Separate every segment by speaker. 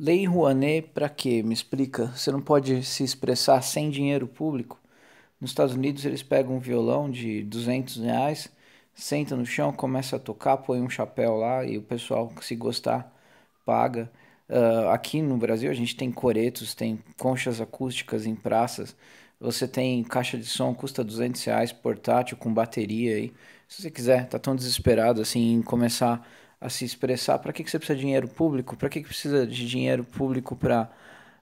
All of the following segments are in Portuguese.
Speaker 1: Lei Rouanet para quê? Me explica. Você não pode se expressar sem dinheiro público? Nos Estados Unidos eles pegam um violão de 200 reais, senta no chão, começa a tocar, põe um chapéu lá e o pessoal se gostar paga. Uh, aqui no Brasil a gente tem coretos, tem conchas acústicas em praças. Você tem caixa de som, custa 200 reais, portátil, com bateria aí. Se você quiser, tá tão desesperado assim em começar a se expressar. Para que, que você precisa de dinheiro público? Para que, que precisa de dinheiro público para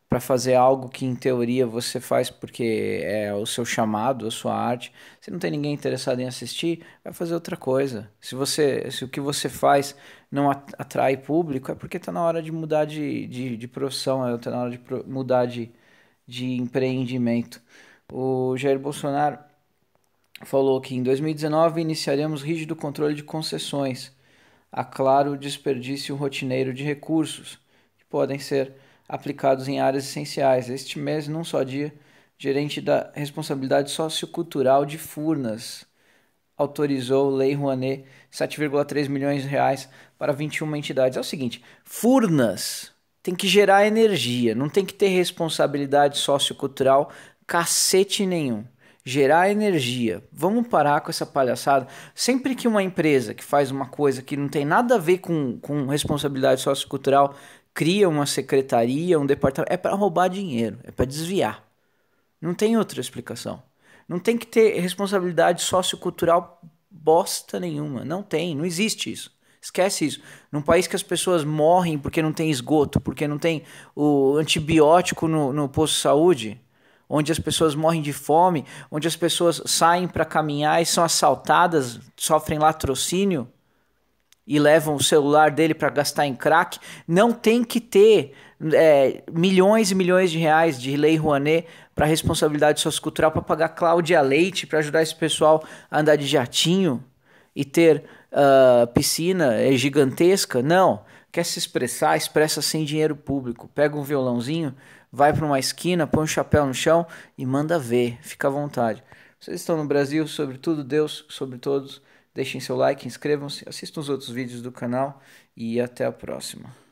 Speaker 1: para fazer algo que em teoria você faz porque é o seu chamado, a sua arte. Se não tem ninguém interessado em assistir, vai fazer outra coisa. Se você, se o que você faz não atrai público, é porque está na hora de mudar de, de, de profissão, está é, na hora de mudar de, de empreendimento. O Jair Bolsonaro falou que em 2019 iniciaremos rígido controle de concessões a o desperdício rotineiro de recursos, que podem ser aplicados em áreas essenciais. Este mês, num só dia, gerente da responsabilidade sociocultural de Furnas autorizou Lei Rouanet 7,3 milhões de reais para 21 entidades. É o seguinte, Furnas tem que gerar energia, não tem que ter responsabilidade sociocultural cacete nenhum gerar energia. Vamos parar com essa palhaçada. Sempre que uma empresa que faz uma coisa que não tem nada a ver com, com responsabilidade sociocultural cria uma secretaria, um departamento, é para roubar dinheiro, é para desviar. Não tem outra explicação. Não tem que ter responsabilidade sociocultural bosta nenhuma. Não tem, não existe isso. Esquece isso. Num país que as pessoas morrem porque não tem esgoto, porque não tem o antibiótico no, no posto de saúde, onde as pessoas morrem de fome, onde as pessoas saem para caminhar e são assaltadas, sofrem latrocínio e levam o celular dele para gastar em crack, não tem que ter é, milhões e milhões de reais de lei Rouanet para responsabilidade sociocultural para pagar Cláudia Leite para ajudar esse pessoal a andar de jatinho e ter uh, piscina é gigantesca. Não. Quer se expressar, expressa sem dinheiro público. Pega um violãozinho, vai para uma esquina, põe um chapéu no chão e manda ver. Fica à vontade. Vocês estão no Brasil, sobre tudo, Deus, sobre todos. Deixem seu like, inscrevam-se, assistam os outros vídeos do canal e até a próxima.